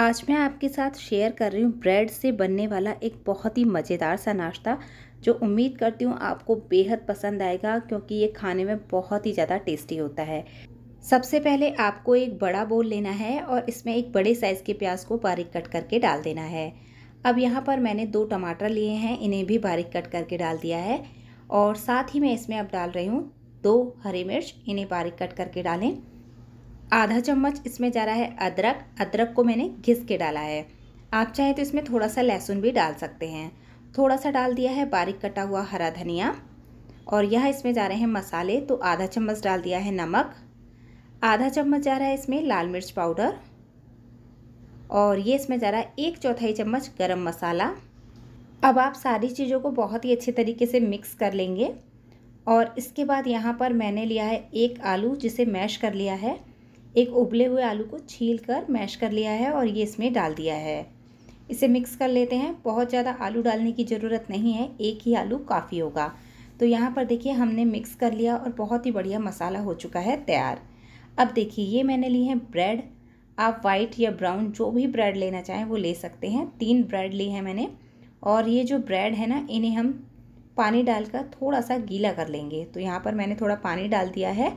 आज मैं आपके साथ शेयर कर रही हूँ ब्रेड से बनने वाला एक बहुत ही मज़ेदार सा नाश्ता जो उम्मीद करती हूँ आपको बेहद पसंद आएगा क्योंकि ये खाने में बहुत ही ज़्यादा टेस्टी होता है सबसे पहले आपको एक बड़ा बोल लेना है और इसमें एक बड़े साइज़ के प्याज को बारीक कट करके डाल देना है अब यहाँ पर मैंने दो टमाटर लिए हैं इन्हें भी बारीक कट करके डाल दिया है और साथ ही मैं इसमें अब डाल रही हूँ दो हरी मिर्च इन्हें बारीक कट करके डालें आधा चम्मच इसमें जा रहा है अदरक अदरक को मैंने घिस के डाला है आप चाहे तो इसमें थोड़ा सा लहसुन भी डाल सकते हैं थोड़ा सा डाल दिया है बारीक कटा हुआ हरा धनिया और यह इसमें जा रहे हैं मसाले तो आधा चम्मच डाल दिया है नमक आधा चम्मच जा रहा है इसमें लाल मिर्च पाउडर और ये इसमें जा रहा है एक चौथाई चम्मच गरम मसाला अब आप सारी चीज़ों को बहुत ही अच्छे तरीके से मिक्स कर लेंगे और इसके बाद यहाँ पर मैंने लिया है एक आलू जिसे मैश कर लिया है एक उबले हुए आलू को छील कर मैश कर लिया है और ये इसमें डाल दिया है इसे मिक्स कर लेते हैं बहुत ज़्यादा आलू डालने की ज़रूरत नहीं है एक ही आलू काफ़ी होगा तो यहाँ पर देखिए हमने मिक्स कर लिया और बहुत ही बढ़िया मसाला हो चुका है तैयार अब देखिए ये मैंने ली है ब्रेड आप वाइट या ब्राउन जो भी ब्रेड लेना चाहें वो ले सकते हैं तीन ब्रेड ली है मैंने और ये जो ब्रेड है ना इन्हें हम पानी डालकर थोड़ा सा गीला कर लेंगे तो यहाँ पर मैंने थोड़ा पानी डाल दिया है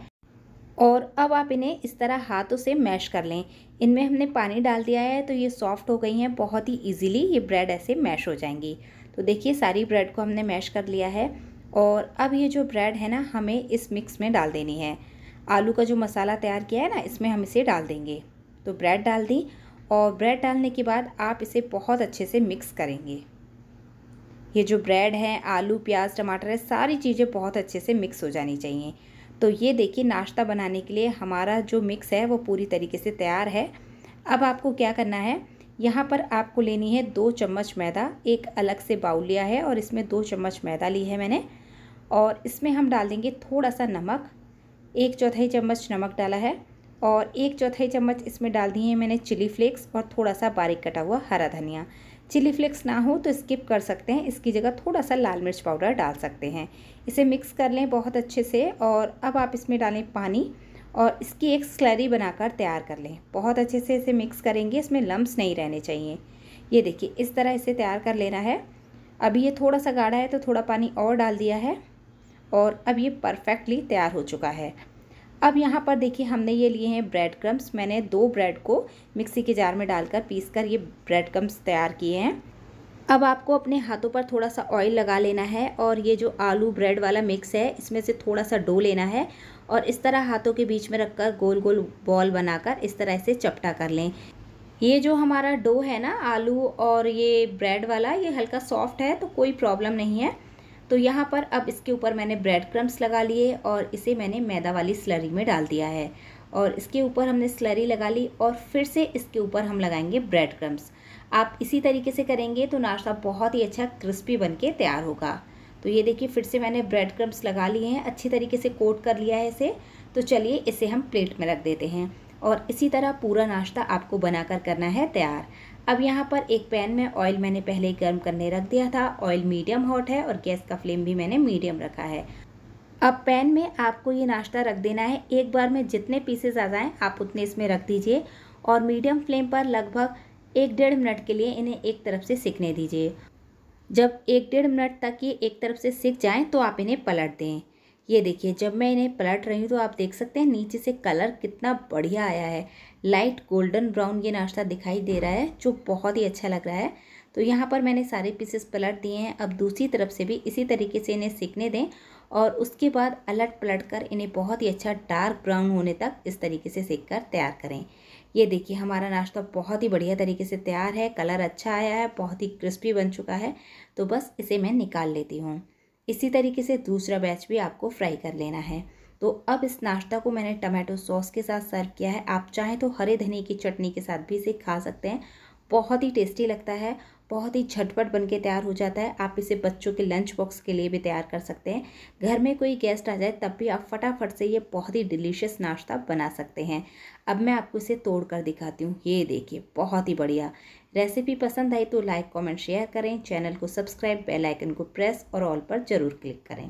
और अब आप इन्हें इस तरह हाथों से मैश कर लें इनमें हमने पानी डाल दिया है तो ये सॉफ्ट हो गई हैं बहुत ही इजीली ये ब्रेड ऐसे मैश हो जाएंगी तो देखिए सारी ब्रेड को हमने मैश कर लिया है और अब ये जो ब्रेड है ना हमें इस मिक्स में डाल देनी है आलू का जो मसाला तैयार किया है ना इसमें हम इसे डाल देंगे तो ब्रेड डाल दी और ब्रेड डालने के बाद आप इसे बहुत अच्छे से मिक्स करेंगे ये जो ब्रेड है आलू प्याज टमाटर है सारी चीज़ें बहुत अच्छे से मिक्स हो जानी चाहिए तो ये देखिए नाश्ता बनाने के लिए हमारा जो मिक्स है वो पूरी तरीके से तैयार है अब आपको क्या करना है यहाँ पर आपको लेनी है दो चम्मच मैदा एक अलग से बाउल लिया है और इसमें दो चम्मच मैदा ली है मैंने और इसमें हम डाल देंगे थोड़ा सा नमक एक चौथाई चम्मच नमक डाला है और एक चौथाई चम्मच इसमें डाल दिए हैं मैंने चिली फ्लेक्स और थोड़ा सा बारीक कटा हुआ हरा धनिया चिली फ्लेक्स ना हो तो स्किप कर सकते हैं इसकी जगह थोड़ा सा लाल मिर्च पाउडर डाल सकते हैं इसे मिक्स कर लें बहुत अच्छे से और अब आप इसमें डालें पानी और इसकी एक स्लरी बनाकर तैयार कर लें बहुत अच्छे से इसे मिक्स करेंगे इसमें लम्ब्स नहीं रहने चाहिए ये देखिए इस तरह इसे तैयार कर लेना है अभी ये थोड़ा सा गाढ़ा है तो थोड़ा पानी और डाल दिया है और अब ये परफेक्टली तैयार हो चुका है अब यहाँ पर देखिए हमने ये लिए हैं ब्रेड क्रम्स मैंने दो ब्रेड को मिक्सी के जार में डालकर पीस कर ये ब्रेड क्रम्स तैयार किए हैं अब आपको अपने हाथों पर थोड़ा सा ऑयल लगा लेना है और ये जो आलू ब्रेड वाला मिक्स है इसमें से थोड़ा सा डो लेना है और इस तरह हाथों के बीच में रखकर गोल गोल बॉल बनाकर इस तरह से चपटा कर लें ये जो हमारा डो है ना आलू और ये ब्रेड वाला ये हल्का सॉफ्ट है तो कोई प्रॉब्लम नहीं है तो यहाँ पर अब इसके ऊपर मैंने ब्रेड क्रम्स लगा लिए और इसे मैंने मैदा वाली स्लरी में डाल दिया है और इसके ऊपर हमने स्लरी लगा ली और फिर से इसके ऊपर हम लगाएंगे ब्रेड क्रम्स आप इसी तरीके से करेंगे तो नाश्ता बहुत ही अच्छा क्रिस्पी बन के तैयार होगा तो ये देखिए फिर से मैंने ब्रेड क्रम्स लगा लिए हैं अच्छी तरीके से कोट कर लिया है इसे तो चलिए इसे हम प्लेट में रख देते हैं और इसी तरह पूरा नाश्ता आपको बनाकर करना है तैयार अब यहाँ पर एक पैन में ऑयल मैंने पहले ही गर्म करने रख दिया था ऑयल मीडियम हॉट है और गैस का फ्लेम भी मैंने मीडियम रखा है अब पैन में आपको ये नाश्ता रख देना है एक बार में जितने पीसेज आ जाएँ आप उतने इसमें रख दीजिए और मीडियम फ्लेम पर लगभग एक डेढ़ मिनट के लिए इन्हें एक तरफ से सिकने दीजिए जब एक डेढ़ मिनट तक ये एक तरफ से सिक जाएँ तो आप इन्हें पलट दें ये देखिए जब मैं इन्हें पलट रही हूँ तो आप देख सकते हैं नीचे से कलर कितना बढ़िया आया है लाइट गोल्डन ब्राउन ये नाश्ता दिखाई दे रहा है जो बहुत ही अच्छा लग रहा है तो यहाँ पर मैंने सारे पीसेस पलट दिए हैं अब दूसरी तरफ से भी इसी तरीके से इन्हें सीखने दें और उसके बाद अलट पलट कर इन्हें बहुत ही अच्छा डार्क ब्राउन होने तक इस तरीके से सेक कर तैयार करें ये देखिए हमारा नाश्ता बहुत ही बढ़िया तरीके से तैयार है कलर अच्छा आया है बहुत ही क्रिस्पी बन चुका है तो बस इसे मैं निकाल लेती हूँ इसी तरीके से दूसरा बैच भी आपको फ्राई कर लेना है तो अब इस नाश्ता को मैंने टमाटो सॉस के साथ सर्व किया है आप चाहें तो हरे धनी की चटनी के साथ भी इसे खा सकते हैं बहुत ही टेस्टी लगता है बहुत ही झटपट बन के तैयार हो जाता है आप इसे बच्चों के लंच बॉक्स के लिए भी तैयार कर सकते हैं घर में कोई गेस्ट आ जाए तब भी आप फटाफट से ये बहुत ही डिलीशियस नाश्ता बना सकते हैं अब मैं आपको इसे तोड़ कर दिखाती हूँ ये देखिए बहुत ही बढ़िया रेसिपी पसंद आई तो लाइक कमेंट शेयर करें चैनल को सब्सक्राइब बेलाइकन को प्रेस और ऑल पर ज़रूर क्लिक करें